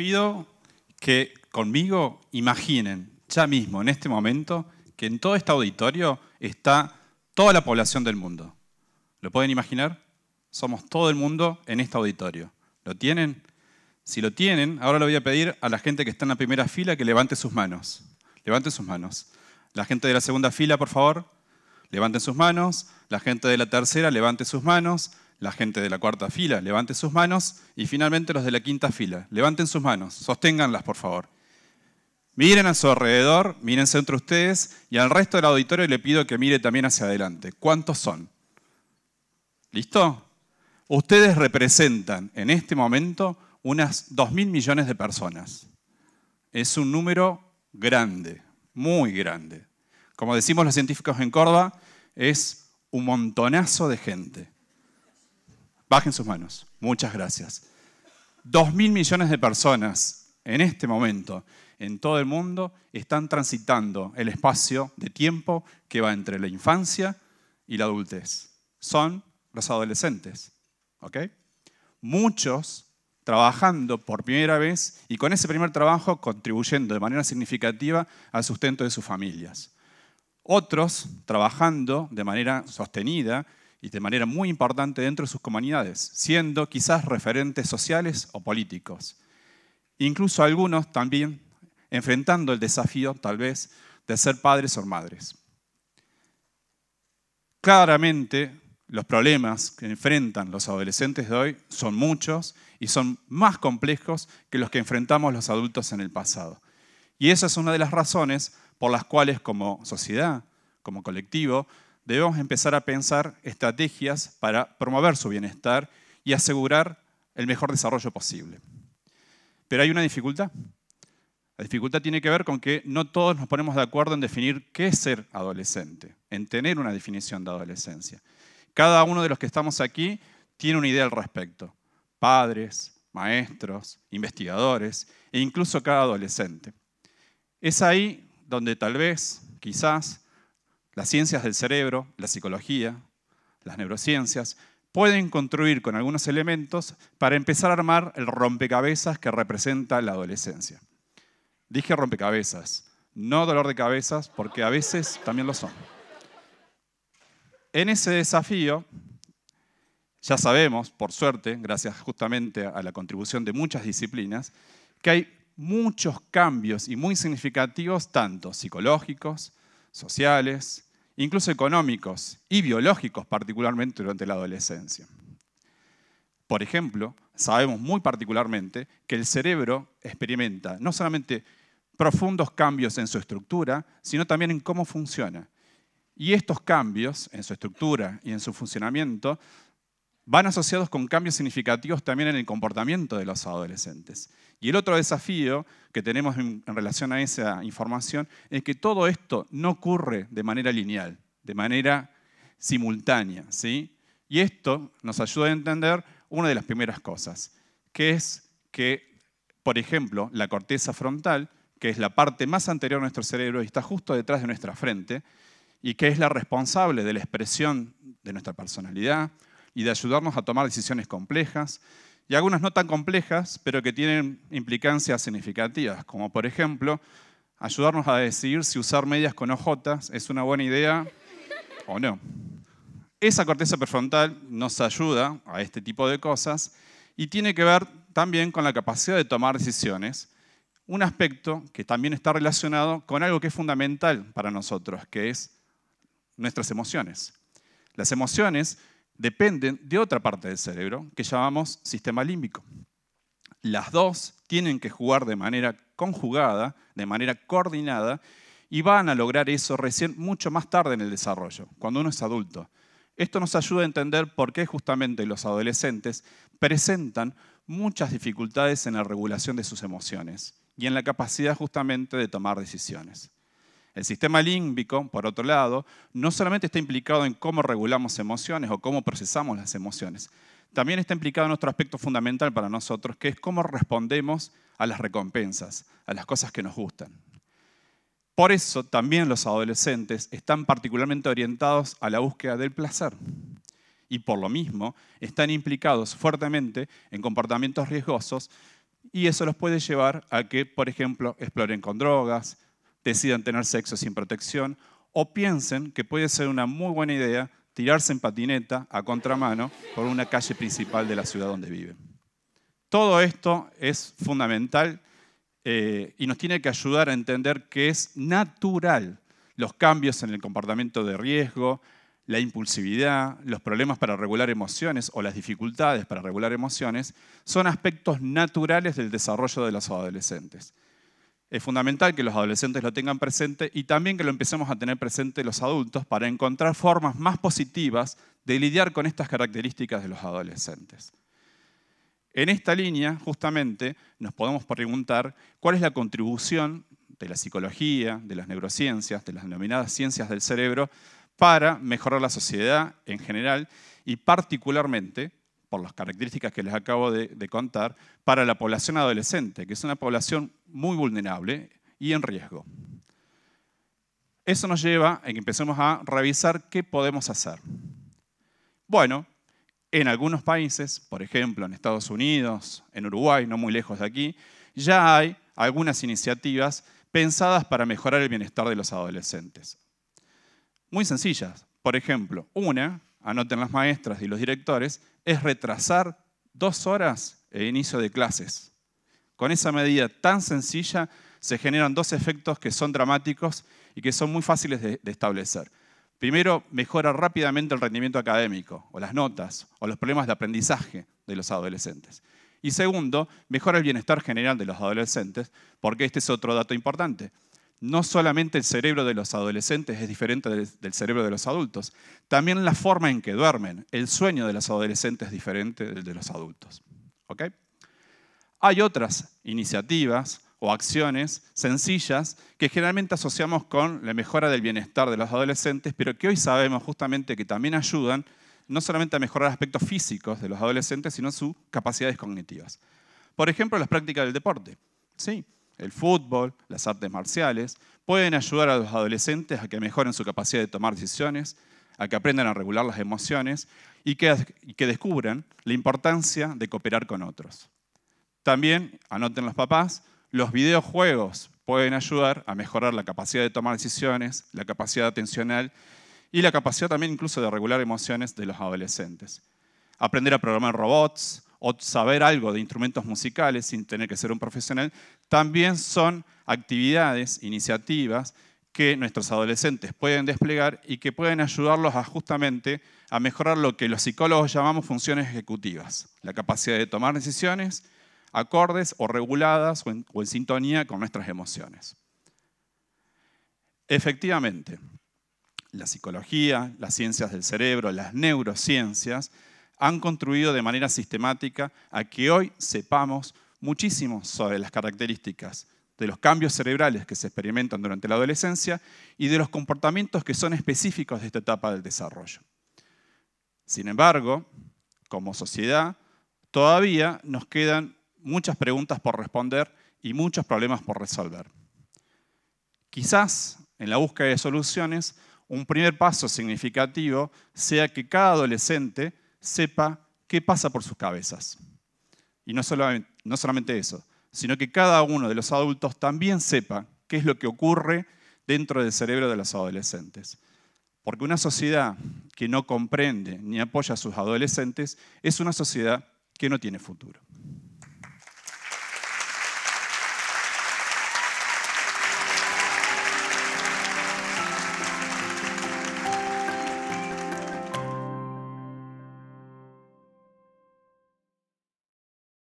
pido que conmigo imaginen ya mismo, en este momento, que en todo este auditorio está toda la población del mundo. ¿Lo pueden imaginar? Somos todo el mundo en este auditorio. ¿Lo tienen? Si lo tienen, ahora le voy a pedir a la gente que está en la primera fila que levante sus manos. levante sus manos. La gente de la segunda fila, por favor, levanten sus manos. La gente de la tercera, levante sus manos la gente de la cuarta fila levanten sus manos y finalmente los de la quinta fila levanten sus manos, sosténganlas por favor. Miren a su alrededor, mírense entre ustedes y al resto del auditorio le pido que mire también hacia adelante. ¿Cuántos son? ¿Listo? Ustedes representan en este momento unas 2.000 millones de personas. Es un número grande, muy grande. Como decimos los científicos en Córdoba, es un montonazo de gente. Bajen sus manos. Muchas gracias. Dos mil millones de personas en este momento en todo el mundo están transitando el espacio de tiempo que va entre la infancia y la adultez. Son los adolescentes. ¿ok? Muchos trabajando por primera vez y con ese primer trabajo contribuyendo de manera significativa al sustento de sus familias. Otros trabajando de manera sostenida y de manera muy importante dentro de sus comunidades, siendo quizás referentes sociales o políticos. Incluso algunos también enfrentando el desafío, tal vez, de ser padres o madres. Claramente, los problemas que enfrentan los adolescentes de hoy son muchos y son más complejos que los que enfrentamos los adultos en el pasado. Y esa es una de las razones por las cuales como sociedad, como colectivo, debemos empezar a pensar estrategias para promover su bienestar y asegurar el mejor desarrollo posible. Pero hay una dificultad. La dificultad tiene que ver con que no todos nos ponemos de acuerdo en definir qué es ser adolescente, en tener una definición de adolescencia. Cada uno de los que estamos aquí tiene una idea al respecto. Padres, maestros, investigadores e incluso cada adolescente. Es ahí donde tal vez, quizás, las ciencias del cerebro, la psicología, las neurociencias, pueden construir con algunos elementos para empezar a armar el rompecabezas que representa la adolescencia. Dije rompecabezas, no dolor de cabezas, porque a veces también lo son. En ese desafío, ya sabemos, por suerte, gracias justamente a la contribución de muchas disciplinas, que hay muchos cambios y muy significativos, tanto psicológicos, sociales, incluso económicos y biológicos, particularmente durante la adolescencia. Por ejemplo, sabemos muy particularmente que el cerebro experimenta no solamente profundos cambios en su estructura, sino también en cómo funciona. Y estos cambios en su estructura y en su funcionamiento van asociados con cambios significativos también en el comportamiento de los adolescentes. Y el otro desafío que tenemos en, relación a esa información es que todo esto no ocurre de manera lineal, de manera simultánea. ¿sí? Y esto nos ayuda a entender una de las primeras cosas, que es que, por ejemplo, la corteza frontal, que es la parte más anterior de nuestro cerebro y está justo detrás de nuestra frente, y que es la responsable de la expresión de nuestra personalidad, y de ayudarnos a tomar decisiones complejas y algunas no tan complejas, pero que tienen implicancias significativas, como por ejemplo ayudarnos a decidir si usar medias con ojotas es una buena idea o no. Esa corteza prefrontal nos ayuda a este tipo de cosas y tiene que ver también con la capacidad de tomar decisiones, un aspecto que también está relacionado con algo que es fundamental para nosotros, que es nuestras emociones. Las emociones dependen de otra parte del cerebro que llamamos sistema límbico. Las dos tienen que jugar de manera conjugada, de manera coordinada, y van a lograr eso recién mucho más tarde en el desarrollo, cuando uno es adulto. Esto nos ayuda a entender por qué justamente los adolescentes presentan muchas dificultades en la regulación de sus emociones y en la capacidad justamente de tomar decisiones. El sistema límbico, por otro lado, no solamente está implicado en cómo regulamos emociones o cómo procesamos las emociones, también está implicado en otro aspecto fundamental para nosotros, que es cómo respondemos a las recompensas, a las cosas que nos gustan. Por eso también los adolescentes están particularmente orientados a la búsqueda del placer y por lo mismo están implicados fuertemente en comportamientos riesgosos y eso los puede llevar a que, por ejemplo, exploren con drogas, decidan tener sexo sin protección o piensen que puede ser una muy buena idea tirarse en patineta a contramano por una calle principal de la ciudad donde viven. Todo esto es fundamental eh, y nos tiene que ayudar a entender que es natural los cambios en el comportamiento de riesgo, la impulsividad, los problemas para regular emociones o las dificultades para regular emociones, son aspectos naturales del desarrollo de los adolescentes es fundamental que los adolescentes lo tengan presente y también que lo empecemos a tener presente los adultos para encontrar formas más positivas de lidiar con estas características de los adolescentes. En esta línea, justamente, nos podemos preguntar cuál es la contribución de la psicología, de las neurociencias, de las denominadas ciencias del cerebro, para mejorar la sociedad en general y particularmente por las características que les acabo de, contar, para la población adolescente, que es una población muy vulnerable y en riesgo. Eso nos lleva a que empecemos a revisar qué podemos hacer. Bueno, en algunos países, por ejemplo en Estados Unidos, en Uruguay, no muy lejos de aquí, ya hay algunas iniciativas pensadas para mejorar el bienestar de los adolescentes. Muy sencillas. Por ejemplo, una, anoten las maestras y los directores, es retrasar dos horas el inicio de clases con esa medida tan sencilla se generan dos efectos que son dramáticos y que son muy fáciles de, establecer. Primero, mejora rápidamente el rendimiento académico, o las notas, o los problemas de aprendizaje de los adolescentes. Y segundo, mejora el bienestar general de los adolescentes, porque este es otro dato importante. No solamente el cerebro de los adolescentes es diferente del cerebro de los adultos, también la forma en que duermen, el sueño de los adolescentes es diferente del de los adultos. ¿Ok? Hay otras iniciativas o acciones sencillas que generalmente asociamos con la mejora del bienestar de los adolescentes, pero que hoy sabemos justamente que también ayudan no solamente a mejorar aspectos físicos de los adolescentes, sino sus capacidades cognitivas. Por ejemplo, las prácticas del deporte. Sí, el fútbol, las artes marciales, pueden ayudar a los adolescentes a que mejoren su capacidad de tomar decisiones, a que aprendan a regular las emociones y que descubran la importancia de cooperar con otros. También, anoten los papás, los videojuegos pueden ayudar a mejorar la capacidad de tomar decisiones, la capacidad atencional y la capacidad también incluso de regular emociones de los adolescentes. Aprender a programar robots o saber algo de instrumentos musicales sin tener que ser un profesional, también son actividades, iniciativas que nuestros adolescentes pueden desplegar y que pueden ayudarlos justamente a mejorar lo que los psicólogos llamamos funciones ejecutivas, la capacidad de tomar decisiones, acordes o reguladas o en, sintonía con nuestras emociones. Efectivamente, la psicología, las ciencias del cerebro, las neurociencias han construido de manera sistemática a que hoy sepamos muchísimo sobre las características de los cambios cerebrales que se experimentan durante la adolescencia y de los comportamientos que son específicos de esta etapa del desarrollo. Sin embargo, como sociedad, todavía nos quedan muchas preguntas por responder y muchos problemas por resolver. Quizás en la búsqueda de soluciones, un primer paso significativo sea que cada adolescente sepa qué pasa por sus cabezas. Y no solamente, no solamente eso, sino que cada uno de los adultos también sepa qué es lo que ocurre dentro del cerebro de los adolescentes. Porque una sociedad que no comprende ni apoya a sus adolescentes es una sociedad que no tiene futuro.